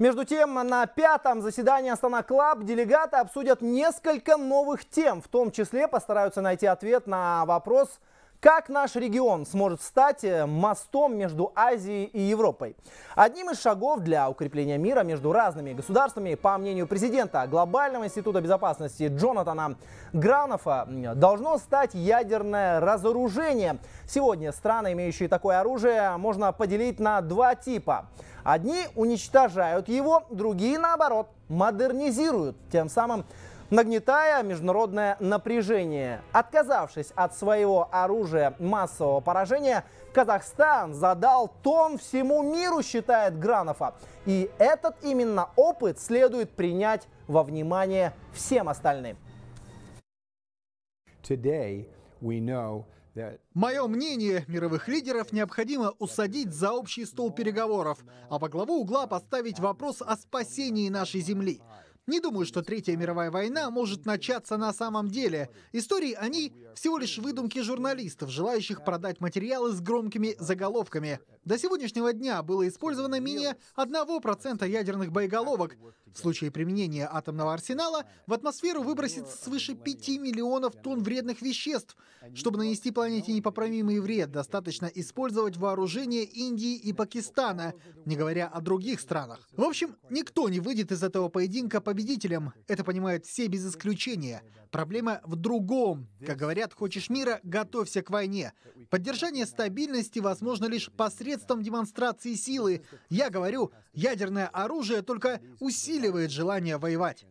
Между тем, на пятом заседании Астана Клаб делегаты обсудят несколько новых тем, в том числе постараются найти ответ на вопрос как наш регион сможет стать э, мостом между Азией и Европой? Одним из шагов для укрепления мира между разными государствами, по мнению президента Глобального института безопасности Джонатана Гранофа, должно стать ядерное разоружение. Сегодня страны, имеющие такое оружие, можно поделить на два типа. Одни уничтожают его, другие, наоборот, модернизируют, тем самым нагнетая международное напряжение. Отказавшись от своего оружия массового поражения, Казахстан задал тон всему миру, считает Гранова. И этот именно опыт следует принять во внимание всем остальным. Today we know Мое мнение, мировых лидеров необходимо усадить за общий стол переговоров, а во главу угла поставить вопрос о спасении нашей Земли. Не думаю, что Третья мировая война может начаться на самом деле. Истории они всего лишь выдумки журналистов, желающих продать материалы с громкими заголовками. До сегодняшнего дня было использовано менее 1% ядерных боеголовок. В случае применения атомного арсенала в атмосферу выбросится свыше 5 миллионов тонн вредных веществ. Чтобы нанести планете непоправимый вред, достаточно использовать вооружение Индии и Пакистана, не говоря о других странах. В общем, никто не выйдет из этого поединка победителем. Это понимают все без исключения. Проблема в другом. Как говорят, хочешь мира — готовься к войне. Поддержание стабильности возможно лишь посредством посредством демонстрации силы. Я говорю, ядерное оружие только усиливает желание воевать.